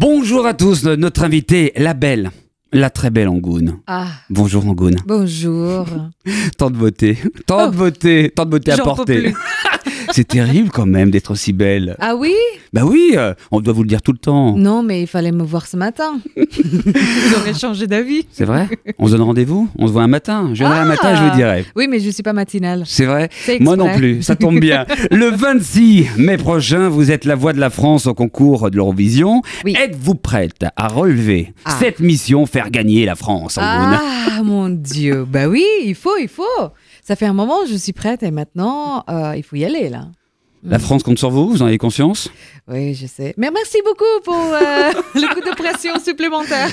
Bonjour à tous, notre invité, la belle, la très belle Angoune. Ah. Bonjour Angoune. Bonjour. tant de beauté, tant de oh. beauté, tant de beauté à porter. C'est terrible quand même d'être aussi belle. Ah oui Bah oui, euh, on doit vous le dire tout le temps. Non, mais il fallait me voir ce matin. Vous aurez changé d'avis. C'est vrai On se donne rendez-vous On se voit un matin. Je viendrai un ah matin, je vous dirai. Oui, mais je ne suis pas matinale. C'est vrai Moi non plus, ça tombe bien. Le 26 mai prochain, vous êtes la voix de la France au concours de l'Eurovision. Êtes-vous prête à relever ah. cette mission, faire gagner la France Ah mon Dieu, bah oui, il faut, il faut ça fait un moment, je suis prête et maintenant, euh, il faut y aller là. La mm. France compte sur vous, vous en avez conscience Oui, je sais. Mais merci beaucoup pour euh, le coup de pression supplémentaire.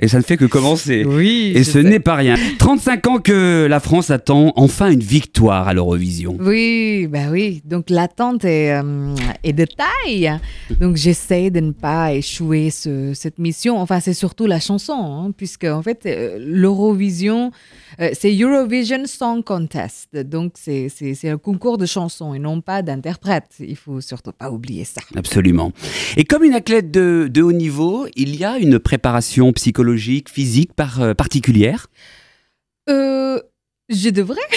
Et ça ne fait que commencer. Oui. Et ce n'est pas rien. 35 ans que la France attend enfin une victoire à l'Eurovision. Oui, bah oui. Donc l'attente est, euh, de taille. Donc j'essaie de ne pas échouer cette mission. Enfin, c'est surtout la chanson, hein, puisque en fait, euh, l'Eurovision, c'est Eurovision Song Contest. Donc c'est un concours de chansons et non pas d'interprétations interprète. Il faut surtout pas oublier ça. Absolument. Et comme une athlète de, haut niveau, il y a une préparation psychologique, physique par, euh, particulière euh, Je devrais.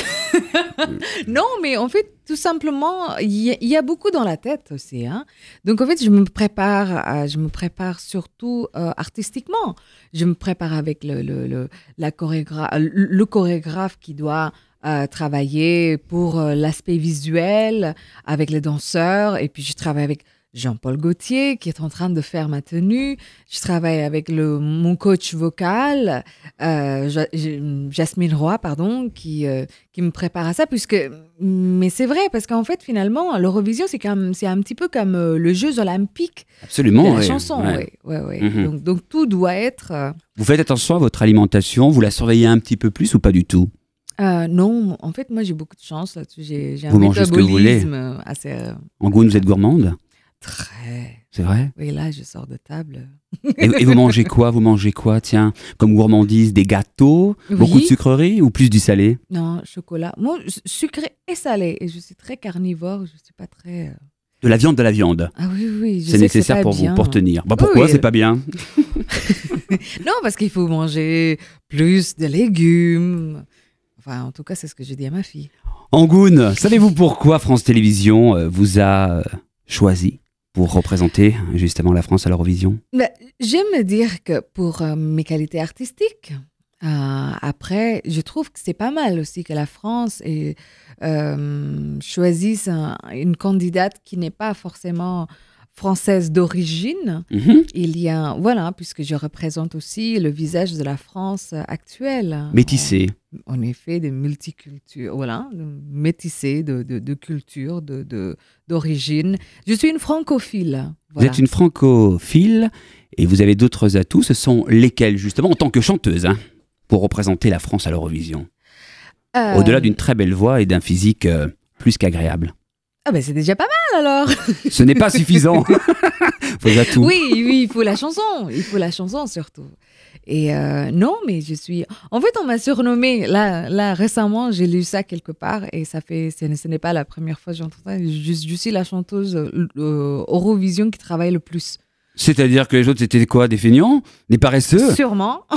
non, mais en fait, tout simplement, il y, a beaucoup dans la tête aussi. Hein. Donc, en fait, je me prépare, euh, je me prépare surtout artistiquement. Je me prépare avec le, la chorégraphe, le chorégraphe qui doit euh, travailler pour euh, l'aspect visuel avec les danseurs. Et puis, je travaille avec Jean-Paul Gauthier qui est en train de faire ma tenue. Je travaille avec le, mon coach vocal, euh, Jasmine Roy, pardon, qui, qui me prépare à ça. Puisque, mais c'est vrai, parce qu'en fait, finalement, l'Eurovision, c'est c'est un petit peu comme le Jeux olympiques. Absolument. la chanson, oui. Ouais. Ouais, mhm. donc, donc, tout doit être... Vous faites attention à votre alimentation, vous la surveillez un petit peu plus ou pas du tout euh, non, en fait, moi j'ai beaucoup de chance là J'ai, un vous ce que vous voulez. assez. En goût, vous êtes gourmande Très. C'est vrai Oui, là, je sors de table. et, vous mangez quoi Vous mangez quoi Tiens, comme gourmandise, des gâteaux, beaucoup de sucreries ou plus du salé Non, chocolat. Moi, sucré et salé. Et je suis très carnivore, je ne suis pas très. Euh, de la viande, de la viande. Ah oui, oui. C'est nécessaire pour vous, pour tenir. Bah, pourquoi c'est pas bien Non, parce qu'il faut manger plus de légumes. Enfin, en tout cas, c'est ce que j'ai dit à ma fille. Angoun, savez-vous pourquoi France Télévisions euh, vous a euh, choisi pour représenter justement la France à l'Eurovision bah, J'aime dire que pour euh, mes qualités artistiques, après, je trouve que c'est pas mal aussi que la France choisisse une candidate qui n'est pas forcément française d'origine. Mhm. Il y a, voilà, puisque je représente aussi le visage de la France actuelle. Métissée. En, effet, de multiculture, voilà, métissée de, de, de culture, d'origine. je suis une francophile. Vous êtes une francophile et vous avez d'autres atouts. Ce sont lesquels, justement, en tant que chanteuse, hein, pour représenter la France à l'Eurovision euh, Au-delà d'une très belle voix et d'un physique euh, plus qu'agréable. Ah ben c'est déjà pas mal alors. Ce n'est pas suffisant. faut tout. Oui, oui, il faut la chanson, il faut la chanson surtout. Et euh, non, mais je suis. En fait, on m'a surnommée. Là, là récemment, j'ai lu ça quelque part et ça fait. Ce n'est pas la première fois que j'entends ça. Je, suis la chanteuse euh, Eurovision qui travaille le plus. C'est-à-dire que les autres c'était quoi, des feignants, des paresseux Sûrement.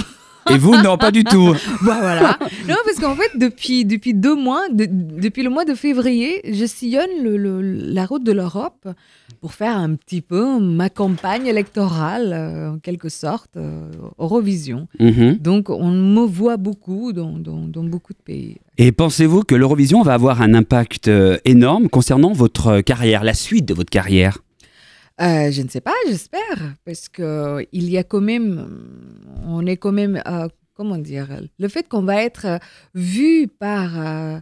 Et vous, non, pas du tout. Bah, voilà. Non, parce qu'en fait, depuis, depuis deux mois, depuis le mois de février, je sillonne la route de l'Europe pour faire un petit peu ma campagne électorale, euh, en quelque sorte, euh, Eurovision. Mhm. Donc, on me voit beaucoup dans, dans, dans beaucoup de pays. Et pensez-vous que l'Eurovision va avoir un impact euh, énorme concernant votre carrière, la suite de votre carrière euh, je ne sais pas, j'espère, parce que il y a quand même, on est quand même, euh, comment dire, le fait qu'on va être euh, vu par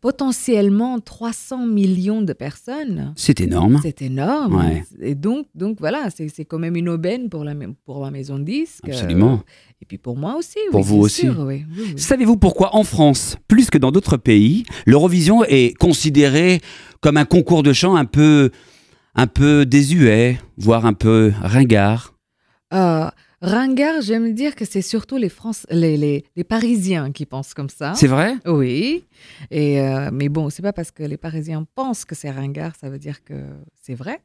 potentiellement 300 millions de personnes. C'est énorme. C'est énorme. Et donc, donc voilà, c'est quand même une aubaine pour la, pour la maison de disque. Absolument. Et puis pour moi aussi. Pour vous aussi. Savez-vous pourquoi en France, plus que dans d'autres pays, l'Eurovision est considérée comme un concours de chant un peu un peu désuet, voire un peu ringard euh, Ringard, j'aime dire que c'est surtout les, France, les, Parisiens qui pensent comme ça. C'est vrai Oui. Et, euh, mais bon, c'est pas parce que les Parisiens pensent que c'est ringard, ça veut dire que c'est vrai.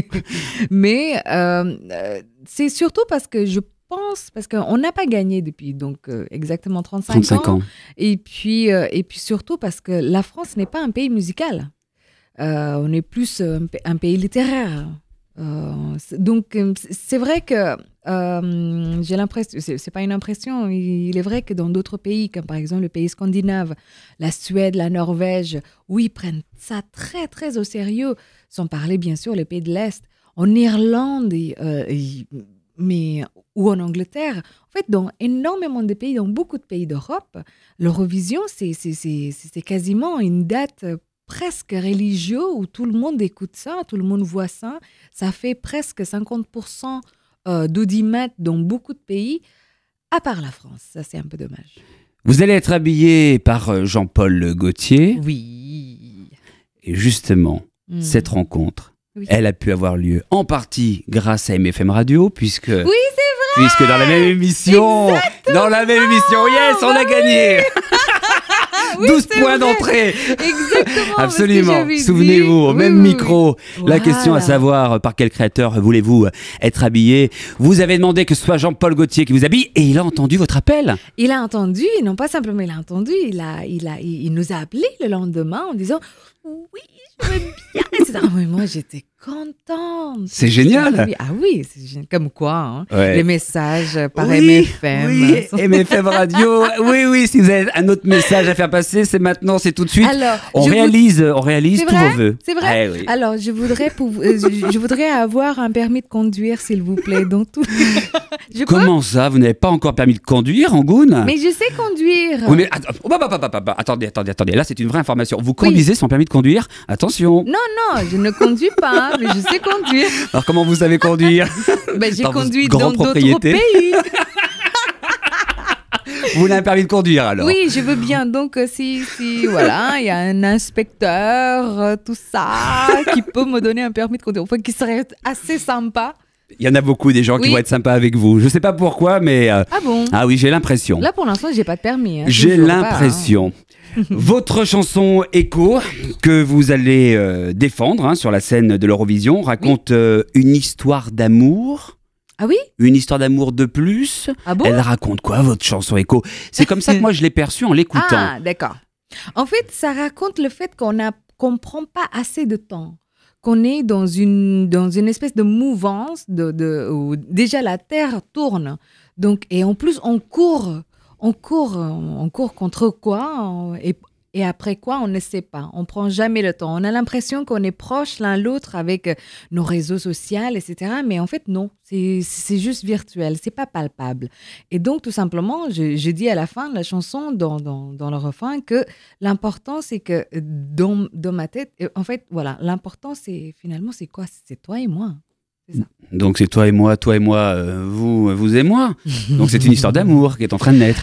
mais euh, euh, c'est surtout parce que je pense, parce qu'on n'a pas gagné depuis donc exactement 35, ans. Et, puis, et puis surtout parce que la France n'est pas un pays musical. Euh, on est plus euh, un, pays littéraire. Euh, donc, c'est vrai que j'ai l'impression, c'est pas une impression, il est vrai que dans d'autres pays, comme par exemple le pays scandinave, la Suède, la Norvège, oui prennent ça très très au sérieux, sans parler bien sûr les pays de l'Est, en Irlande, mais, ou en Angleterre. En fait, dans énormément de pays, dans beaucoup de pays d'Europe, l'Eurovision, c'est quasiment une date presque religieux où tout le monde écoute ça, tout le monde voit ça. Ça fait presque 50% euh, d'audimètres dans beaucoup de pays, à part la France. Ça, c'est un peu dommage. Vous allez être habillé par euh, Jean-Paul Gauthier. Oui. Et justement, hmm. cette rencontre, elle a pu avoir lieu en partie grâce à MFM Radio, puisque. Oui, c'est vrai! Puisque dans la même émission. Dans la même émission, yes, on a gagné! 12 ah points d'entrée. Absolument. Souvenez-vous, au même micro, la question à savoir euh, par quel créateur voulez-vous euh, être habillé. Vous avez demandé que ce soit Jean-Paul Gaultier qui vous habille et il a entendu votre appel. Il a entendu, non pas simplement il a entendu, il, a, il, nous a appelé le lendemain en disant Oui, je veux bien. moi, j'étais c'est génial. Ah oui, Comme quoi, hein. les messages par oui, MFM. MFM Radio. oui, oui, si vous avez un autre message à faire passer, c'est maintenant, c'est tout de suite. on, réalise, on réalise tous vos voeux. C'est vrai. Eh Alors, je voudrais, pour... Euh, je, voudrais avoir un permis de conduire, s'il vous plaît. Donc, tout... je Comment ça Vous n'avez pas encore permis de conduire, Angoune Mais je sais conduire. attendez, attendez, attendez. Là, c'est une vraie information. Vous conduisez sans permis de conduire Attention. Non, non, je ne conduis pas. mais je sais conduire. Alors comment vous savez conduire ben, J'ai conduit dans d'autres pays. Vous voulez un permis de conduire alors Oui, je veux bien. Donc, euh, si, si voilà, il y a un inspecteur, euh, tout ça, qui peut me donner un permis de conduire, enfin, qui serait assez sympa. Il y en a beaucoup des gens qui vont être sympas avec vous. Je ne sais pas pourquoi, mais. Euh, ah bon Ah oui, j'ai l'impression. Là, pour l'instant, j'ai pas de permis. Hein. j'ai hein. l'impression. Votre chanson Echo que vous allez euh, défendre hein, sur la scène de l'Eurovision, raconte euh, une histoire d'amour. Ah oui Une histoire d'amour de plus. Ah Elle raconte quoi, votre chanson Echo C'est comme ça que moi je l'ai perçue en l'écoutant. Ah, d'accord. En fait, ça raconte le fait qu'on ne prend pas assez de temps qu'on est dans une, dans une espèce de mouvance de où déjà la Terre tourne. Donc, et en plus, on court on court, on court contre quoi et, après quoi, on ne sait pas. On prend jamais le temps. On a l'impression qu'on est proche l'un l'autre avec nos réseaux sociaux, etc. Mais en fait, non. C'est juste virtuel. C'est pas palpable. Et donc, tout simplement, je, je, dis à la fin de la chanson, dans, le refrain, que l'important, c'est que dans, dans ma tête, en fait, voilà, l'important, c'est finalement, c'est quoi C'est toi et moi. Donc c'est toi et moi, toi et moi, euh, vous, vous et moi. Donc c'est une histoire d'amour qui est en train de naître.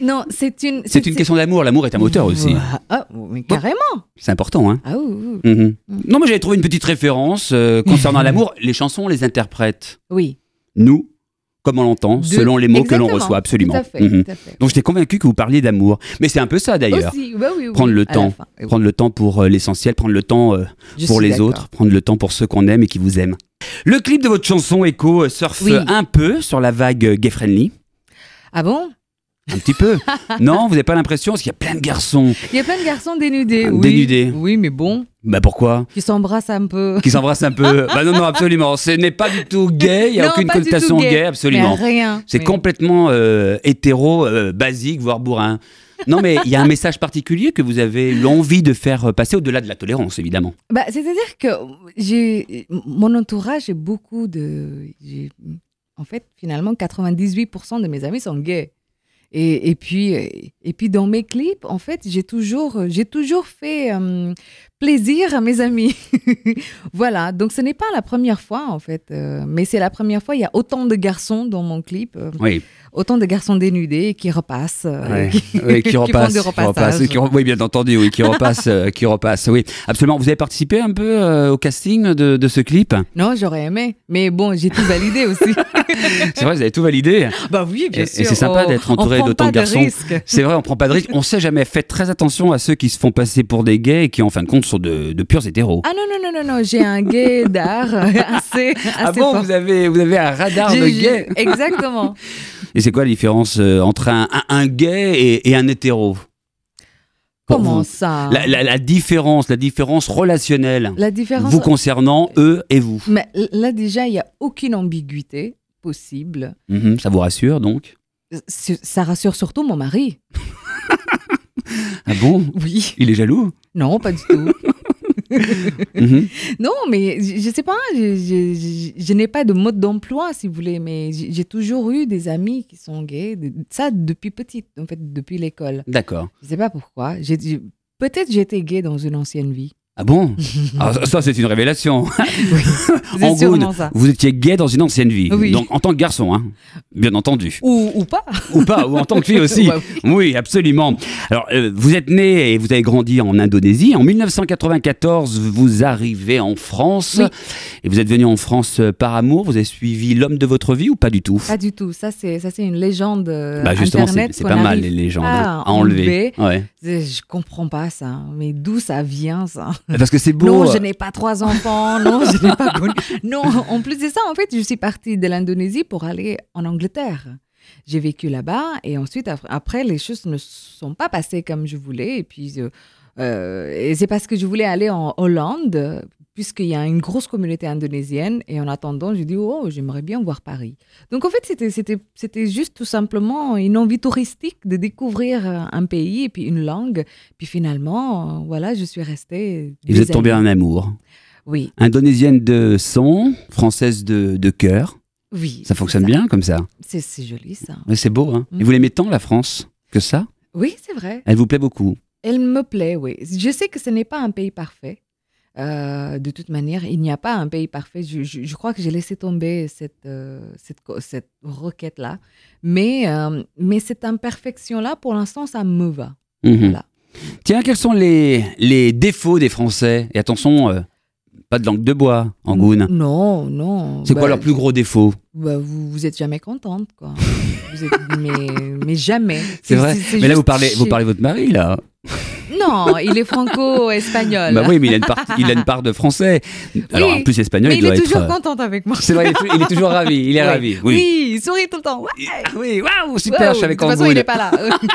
Non, c'est une. C'est une question d'amour. L'amour est un moteur aussi. Ah, carrément. C'est important, hein. Ah, ouh, mhm. mm. Non, mais j'avais trouvé une petite référence euh, concernant l'amour. Les chansons, les interprètes. Oui. Nous, comme on l'entend, selon les mots que l'on reçoit, absolument. Mhm. Donc j'étais convaincu que vous parliez d'amour. Mais c'est un peu ça d'ailleurs. Bah prendre le temps. Prendre le temps pour euh, l'essentiel, prendre le temps euh, pour les autres, prendre le temps pour ceux qu'on aime et qui vous aiment. Le clip de votre chanson Echo euh, surfe un peu sur la vague gay friendly. Ah bon un petit peu. non, vous n'avez pas l'impression Parce qu'il y a plein de garçons. Il y a plein de garçons dénudés. Oui. Dénudés. Oui, mais bon. Bah pourquoi Qui s'embrassent un peu. Qui s'embrassent un peu. bah non, non, absolument. Ce n'est pas du tout gay. Il n'y a aucune connotation gay. absolument. rien. C'est complètement euh, hétéro, euh, basique, voire bourrin. Non, mais il y a un message particulier que vous avez l'envie de faire passer au-delà de la tolérance, évidemment. Bah, C'est-à-dire que j'ai mon entourage, est beaucoup de. En fait, finalement, 98% de mes amis sont gays. Et, puis, et puis dans mes clips, en fait, j'ai toujours, j'ai toujours fait euh, plaisir, à mes amis. voilà, donc ce n'est pas la première fois en fait, euh, mais c'est la première fois. Il y a autant de garçons dans mon clip, euh, oui. autant de garçons dénudés qui repassent, euh, qui, repassent, oui, bien entendu, oui, qui repassent, qui repassent, oui, absolument. Vous avez participé un peu au casting de, ce clip Non, j'aurais aimé, mais bon, j'ai tout validé aussi. c'est vrai, vous avez tout validé. Bah oui, bien sûr. c'est sympa d'être entouré d'autant de garçons. C'est vrai, on prend pas de risque. On sait jamais. Faites très attention à ceux qui se font passer pour des gays et qui en fin de compte de, de purs hétéros. Ah non, non, non, non, j'ai un gay d'art euh, assez, Ah bon, Vous, avez, vous avez un radar de gay Exactement. Et c'est quoi la différence euh, entre un, un, gay et, un hétéro Comment ça la, différence, la différence relationnelle. La différence. Vous concernant eux et vous. Mais là déjà, il n'y a aucune ambiguïté possible. Mhm, ça vous rassure donc Ça rassure surtout mon mari. Ah bon Oui. Il est jaloux Non, pas du tout. Mhm. Non, mais je ne sais pas, je, n'ai pas de mode d'emploi, si vous voulez, mais j'ai toujours eu des amis qui sont gays, ça depuis petite, en fait, depuis l'école. D'accord. Je ne sais pas pourquoi. Peut-être j'étais gay dans une ancienne vie. Ah bon ah, Ça, c'est une révélation. Oui, vous étiez gay dans une ancienne vie. Donc, en tant que garçon, hein, bien entendu. Ou, pas. Ou pas, ou en tant que fille aussi. oui. absolument. Alors, euh, vous êtes né et vous avez grandi en Indonésie. En 1994, vous arrivez en France. Et vous êtes venu en France euh, par amour. Vous avez suivi l'homme de votre vie ou pas du tout Pas du tout. Ça, c'est une légende. Euh, bah, justement, c'est pas mal les légendes à hein, enlever. enlever. Je comprends pas ça, mais d'où ça vient ça Parce que c'est beau. Non, euh. je n'ai pas trois enfants, non, je n'ai pas Non, en plus de ça, en fait, je suis partie de l'Indonésie pour aller en Angleterre. J'ai vécu là-bas et ensuite, après, les choses ne sont pas passées comme je voulais. Et puis, euh, euh, c'est parce que je voulais aller en Hollande puisqu'il y a une grosse communauté indonésienne. Et en attendant, j'ai dit, oh, j'aimerais bien voir Paris. Donc en fait, c'était juste tout simplement une envie touristique de découvrir euh, un pays et puis une langue. Puis finalement, euh, voilà, je suis restée. Et vous êtes tombée en amour. Oui. Indonésienne de son, française de, de cœur. Oui. Ça fonctionne bien comme ça. C'est joli ça. C'est beau. Hein Et mm. vous l'aimez tant la France que ça Oui, c'est vrai. Elle vous plaît beaucoup. Elle me plaît, oui. Je sais que ce n'est pas un pays parfait. Euh, de toute manière, il n'y a pas un pays parfait. Je, crois que j'ai laissé tomber cette, euh, cette, requête-là. Mais, euh, mais cette imperfection-là, pour l'instant, ça me va. Mhm. Tiens, quels sont les, les défauts des Français Et attention, pas de langue de bois, Angoune. Non, non. C'est quoi bah, leur plus gros défaut bah, vous, vous êtes jamais contente, quoi. vous êtes, mais, mais jamais. C'est vrai. mais là, vous parlez, vous parlez votre mari, là. Non, il est franco-espagnol. Bah oui, mais il a une part, de français. Alors en plus espagnol, mais il, est toujours euh, content avec moi. C'est vrai, il est, toujours ravi. Il est ravi. Oui. oui. il sourit tout le temps. Oui, waouh, super, je savais quand De toute façon, il n'est pas là.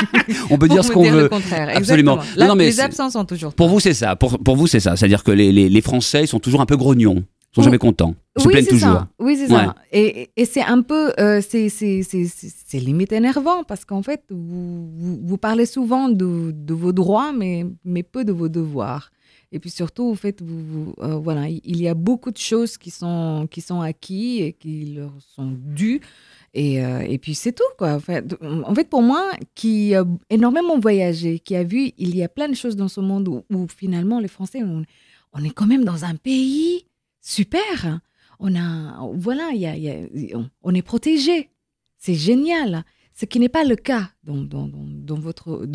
on peut dire ce qu'on veut. Absolument. mais les absences sont toujours. Pour vous, c'est ça. Pour, vous, c'est ça. C'est-à-dire que les Français sont toujours un peu grognons sont jamais contents. Ils se plaignent toujours. Ça. Oui, c'est ça. Et, et c'est un peu, euh, c'est limite énervant parce qu'en fait, vous, vous, parlez souvent de, de, vos droits, mais, mais peu de vos devoirs. Et puis surtout, en fait, vous, euh, voilà, il y a beaucoup de choses qui sont, qui sont acquises et qui leur sont dues. Et, euh, et puis c'est tout, quoi. En fait, en fait, pour moi, qui a énormément voyagé, qui a vu, il y a plein de choses dans ce monde où, où finalement, les Français, on, on est quand même dans un pays super, on a, voilà, on, est protégé, c'est génial. Ce qui n'est pas le cas dans, votre,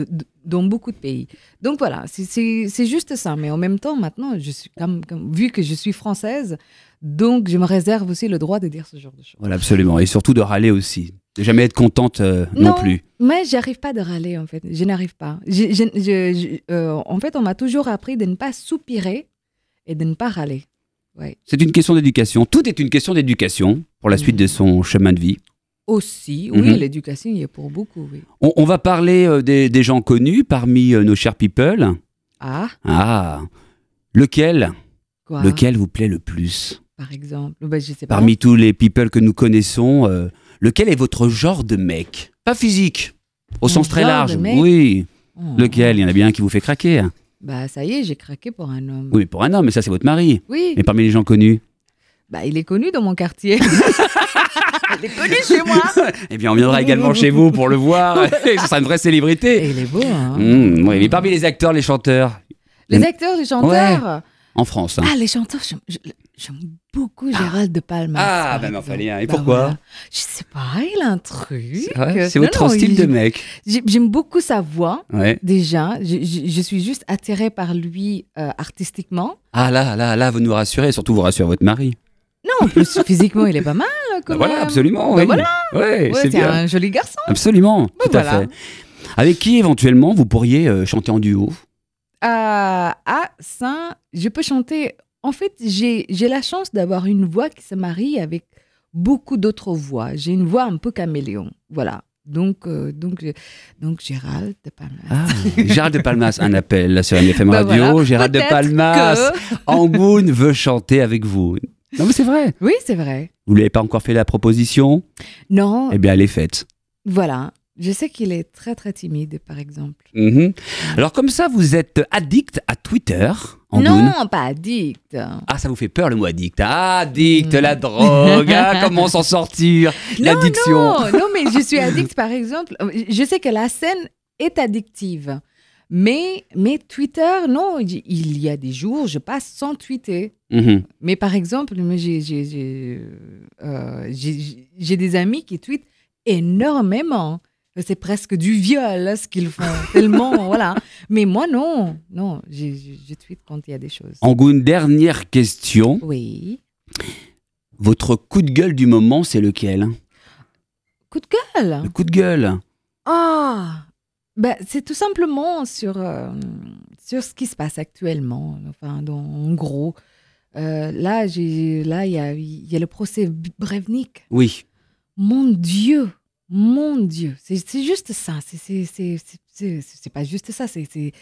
dans beaucoup de pays. Donc voilà, c'est juste ça. Mais en même temps, maintenant, je suis comme, vu que je suis française, donc je me réserve aussi le droit de dire ce genre de choses. absolument. Et surtout de râler aussi. De jamais être contente euh, non, plus. Mais j'arrive pas de râler, en fait. Je n'arrive pas. Euh, en fait, on m'a toujours appris de ne pas soupirer et de ne pas râler. C'est une question d'éducation. Tout est une question d'éducation pour la suite de mm. son chemin de vie. Aussi, oui, mhm. l'éducation y est pour beaucoup. On, va parler euh, des, gens connus parmi euh, nos chers people. Ah. Ah. Lequel Lequel vous plaît le plus Par exemple, ben, je sais pas. Parmi tous les people que nous connaissons, euh, lequel est votre genre de mec Pas physique, au sens très large. Oui. Oh. Lequel Il y en a bien un qui vous fait craquer. Bah ça y est, j'ai craqué pour un homme. Oui, pour un homme, mais ça c'est votre mari. Oui. Mais parmi les gens connus Bah il est connu dans mon quartier. il est connu chez moi. Eh bien, on viendra également chez vous pour le voir. Ce sera une vraie célébrité. il est beau, hein. Hmm, oui, mais parmi les acteurs, les chanteurs. Les acteurs, les chanteurs en France. Hein. Ah, les chanteurs, j'aime beaucoup ah. Gérald de Palma. Ah, ben enfin, Et bah, pourquoi Je sais pas, il a un truc. C'est votre style de mec. J'aime beaucoup sa voix, déjà. Je, suis juste attirée par lui euh, artistiquement. Ah là, là, là, vous nous rassurez, surtout vous rassurez votre mari. Non, en plus, physiquement, il est pas mal. Voilà, absolument. voilà. c'est un joli garçon. Absolument, bah tout à fait. Avec qui éventuellement vous pourriez euh, chanter en duo ah, ça, je peux chanter. En fait, j'ai la chance d'avoir une voix qui se marie avec beaucoup d'autres voix. J'ai une voix un peu caméléon. Voilà. Donc, euh, donc, donc Gérald de Palmas. Ah, Gérald de Palmas, un appel sur MFM ben Radio. Gérald de Palmas, que... veut chanter avec vous. Non, mais c'est vrai. Oui, c'est vrai. Vous ne l'avez pas encore fait la proposition Non. Eh bien, elle est faite. Voilà. Je sais qu'il est très très timide, par exemple. Mhm. Alors comme ça, vous êtes addict à Twitter Non, pas addict. Ah, ça vous fait peur le mot addict. addict, la mm. drogue, ah, comment s'en sortir, l'addiction. Non, non, mais je suis addict, par exemple. Je sais que la scène est addictive. Mais, mais Twitter, non, il y a des jours, je passe sans tweeter. Mhm. Mais par exemple, euh, j'ai des amis qui tweetent énormément c'est presque du viol hein, ce qu'ils font, tellement, voilà. Mais moi, non, non, je, je, tweet quand il y a des choses. Encore une dernière question. Oui. Votre coup de gueule du moment, c'est lequel Coup de gueule Le coup de gueule. Ah ben, C'est tout simplement sur, euh, sur ce qui se passe actuellement, enfin, en gros. Euh, là, j'ai là, y, a, y a le procès Brevnik. Oui. Mon Dieu mon Dieu, c'est juste ça. C'est pas juste ça. C'est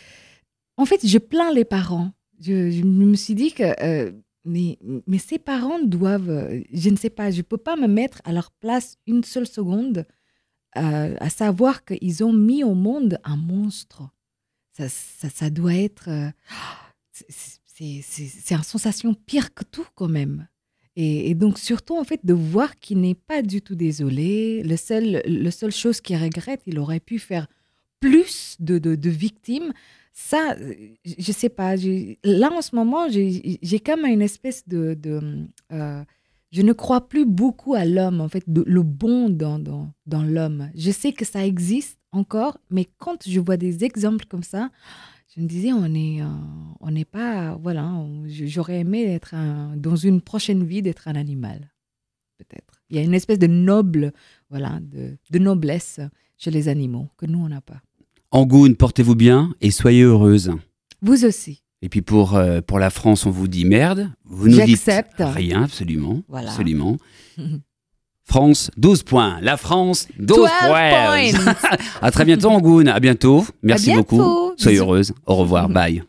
En fait, je plains les parents. Je, me suis dit que euh, mais, mais ces parents doivent, euh, je ne sais pas, je ne peux pas me mettre à leur place une seule seconde euh, à savoir qu'ils ont mis au monde un monstre. Ça, ça, doit être... c'est une sensation pire que tout quand même. Et, donc surtout en fait de voir qu'il n'est pas du tout désolé. Le seul, le seule chose qu'il regrette, il aurait pu faire plus de, victimes. Ça, je sais pas. là en ce moment, j'ai comme une espèce de, euh, je ne crois plus beaucoup à l'homme en fait, le bon dans, dans, dans l'homme. Je sais que ça existe encore, mais quand je vois des exemples comme ça, je me disais, on euh, n'est pas, voilà, j'aurais aimé être dans une prochaine vie d'être un animal, peut-être. Il y a une espèce de noble, voilà, de, noblesse chez les animaux que nous on n'a pas. Angoune, portez-vous bien et soyez heureuse. Vous aussi. Et puis pour, euh, pour la France, on vous dit merde. Vous nous dites rien, absolument. Voilà. Absolument. France, 12 points. La France, 12 points. à très bientôt, Angoune. À bientôt. Merci beaucoup. Soyez heureuse. Au revoir. Bye.